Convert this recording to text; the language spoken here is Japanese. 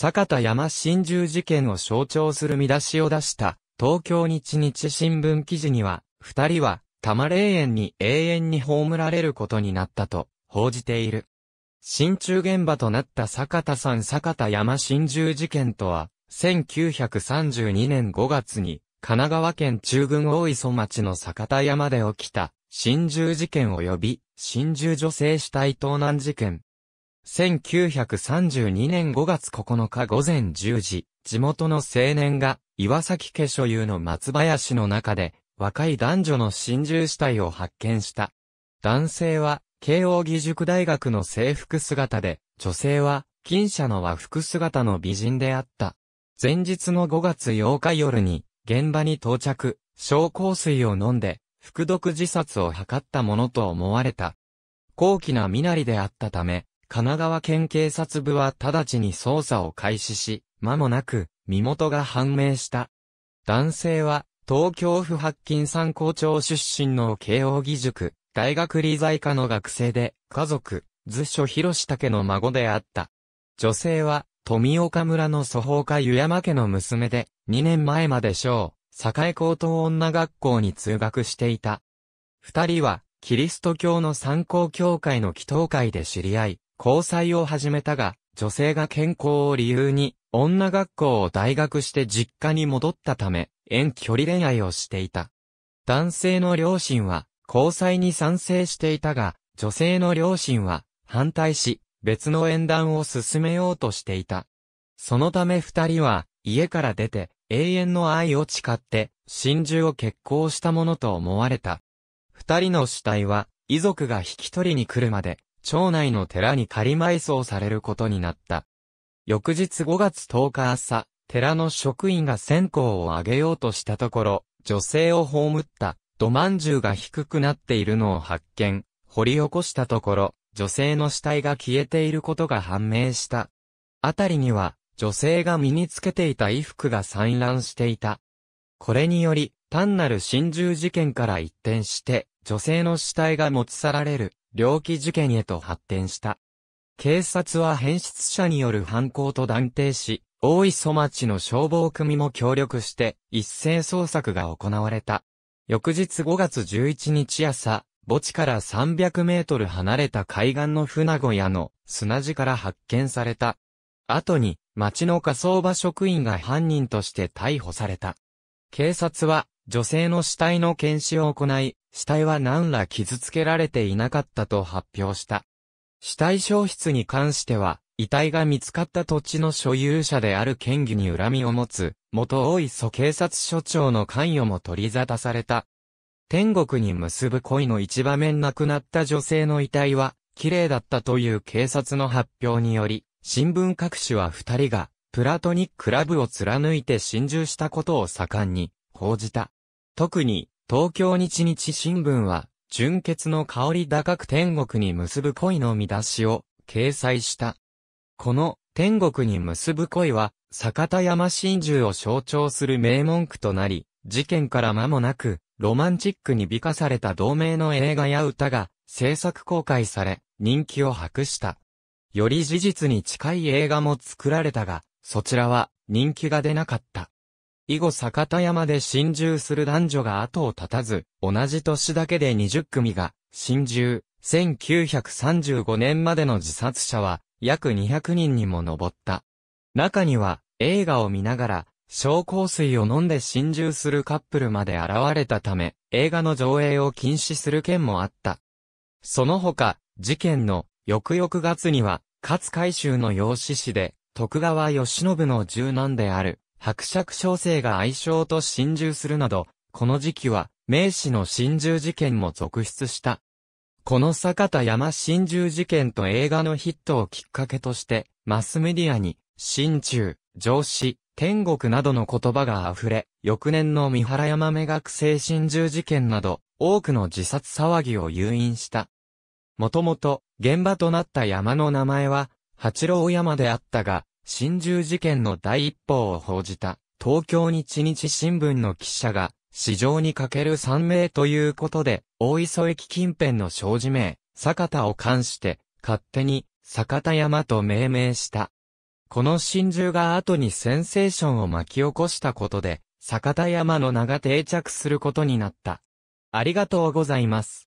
坂田山心中事件を象徴する見出しを出した、東京日日新聞記事には、二人は、玉霊園に永遠に葬られることになったと、報じている。心中現場となった坂田さん坂田山心中事件とは、1932年5月に、神奈川県中郡大磯町の坂田山で起きた、心中事件及び、心中女性死体盗難事件、1932年5月9日午前10時、地元の青年が岩崎家所有の松林の中で若い男女の心中死体を発見した。男性は慶応義塾大学の制服姿で、女性は近社の和服姿の美人であった。前日の5月8日夜に現場に到着、昇香水を飲んで、服毒自殺を図ったものと思われた。高貴な身なりであったため、神奈川県警察部は直ちに捜査を開始し、間もなく、身元が判明した。男性は、東京府白金山校長出身の慶応義塾、大学理財科の学生で、家族、図書広下家の孫であった。女性は、富岡村の祖法家湯山家の娘で、2年前まで小、栄高等女学校に通学していた。二人は、キリスト教の参考教会の祈祷会で知り合い、交際を始めたが、女性が健康を理由に、女学校を大学して実家に戻ったため、遠距離恋愛をしていた。男性の両親は、交際に賛成していたが、女性の両親は、反対し、別の縁談を進めようとしていた。そのため二人は、家から出て、永遠の愛を誓って、真珠を結婚したものと思われた。二人の死体は、遺族が引き取りに来るまで、町内の寺に仮埋葬されることになった。翌日5月10日朝、寺の職員が線香をあげようとしたところ、女性を葬った土饅頭が低くなっているのを発見、掘り起こしたところ、女性の死体が消えていることが判明した。あたりには、女性が身につけていた衣服が散乱していた。これにより、単なる心中事件から一転して、女性の死体が持ち去られる猟奇事件へと発展した。警察は変質者による犯行と断定し、大磯町の消防組も協力して一斉捜索が行われた。翌日5月11日朝、墓地から300メートル離れた海岸の船小屋の砂地から発見された。後に、町の火葬場職員が犯人として逮捕された。警察は、女性の死体の検視を行い、死体は何ら傷つけられていなかったと発表した。死体消失に関しては、遺体が見つかった土地の所有者である県議に恨みを持つ、元大磯警察署長の関与も取り沙汰された。天国に結ぶ恋の一場面亡くなった女性の遺体は、綺麗だったという警察の発表により、新聞各紙は二人が、プラトニックラブを貫いて心中したことを盛んに、報じた。特に、東京日日新聞は、純血の香り高く天国に結ぶ恋の見出しを掲載した。この天国に結ぶ恋は、坂田山真珠を象徴する名文句となり、事件から間もなく、ロマンチックに美化された同名の映画や歌が制作公開され、人気を博した。より事実に近い映画も作られたが、そちらは人気が出なかった。以後坂田山で侵入する男女が後を絶たず、同じ年だけで20組が侵入。1935年までの自殺者は約200人にも上った。中には映画を見ながら、小香水を飲んで心中するカップルまで現れたため、映画の上映を禁止する件もあった。その他、事件の翌々月には、勝海舟の養子市で、徳川義信の柔軟である、伯爵小生が愛称と心中するなど、この時期は、明治の心中事件も続出した。この坂田山心中事件と映画のヒットをきっかけとして、マスメディアに、心中、上司、天国などの言葉が溢れ、翌年の三原山目学生心中事件など、多くの自殺騒ぎを誘引した。もともと、現場となった山の名前は、八郎山であったが、心獣事件の第一報を報じた、東京日日新聞の記者が、市場にかける3名ということで、大磯駅近辺の障子名、坂田を冠して、勝手に、坂田山と命名した。この真珠が後にセンセーションを巻き起こしたことで、坂田山の名が定着することになった。ありがとうございます。